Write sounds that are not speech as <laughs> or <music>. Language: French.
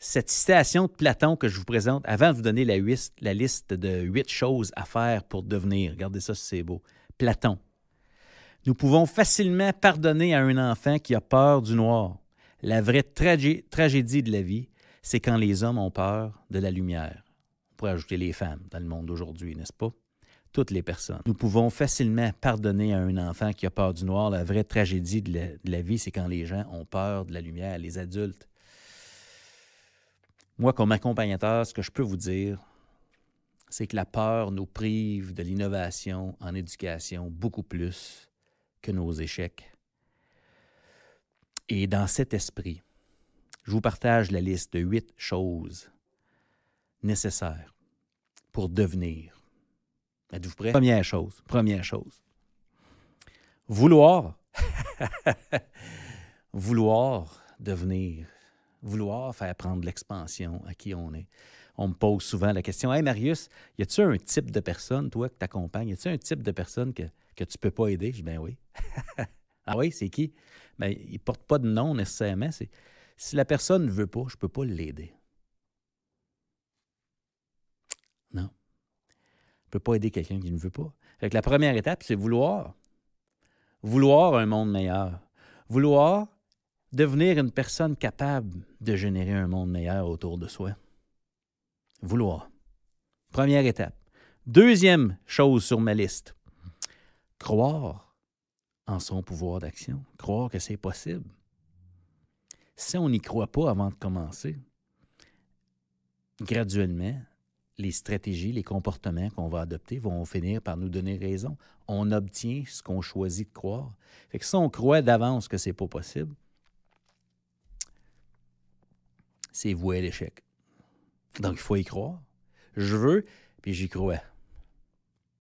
cette citation de Platon que je vous présente avant de vous donner la, liste, la liste de huit choses à faire pour devenir. Regardez ça, c'est beau. Platon. Nous pouvons facilement pardonner à un enfant qui a peur du noir. La vraie tragédie de la vie, c'est quand les hommes ont peur de la lumière. On pourrait ajouter les femmes dans le monde aujourd'hui, n'est-ce pas? Toutes les personnes. Nous pouvons facilement pardonner à un enfant qui a peur du noir. La vraie tragédie de la vie, c'est quand les gens ont peur de la lumière, les adultes. Moi, comme accompagnateur, ce que je peux vous dire, c'est que la peur nous prive de l'innovation en éducation beaucoup plus que nos échecs. Et dans cet esprit, je vous partage la liste de huit choses nécessaires pour devenir. Êtes-vous prêts? Première chose, première chose. Vouloir, <laughs> vouloir devenir vouloir faire prendre l'expansion à qui on est. On me pose souvent la question Hey Marius, y a-tu un type de personne, toi, que t'accompagnes, Y a-tu un type de personne que, que tu peux pas aider Je dis Ben oui. <laughs> ah oui, c'est qui Ben, il porte pas de nom nécessairement. C'est, si la personne ne veut pas, je peux pas l'aider. Non. Je peux pas aider quelqu'un qui ne veut pas. Fait la première étape, c'est vouloir. Vouloir un monde meilleur. Vouloir devenir une personne capable de générer un monde meilleur autour de soi. Vouloir. Première étape. Deuxième chose sur ma liste. Croire en son pouvoir d'action. Croire que c'est possible. Si on n'y croit pas avant de commencer, graduellement, les stratégies, les comportements qu'on va adopter vont finir par nous donner raison. On obtient ce qu'on choisit de croire. Fait que si on croit d'avance que c'est pas possible, c'est voué à l'échec. Donc, il faut y croire. Je veux, puis j'y crois.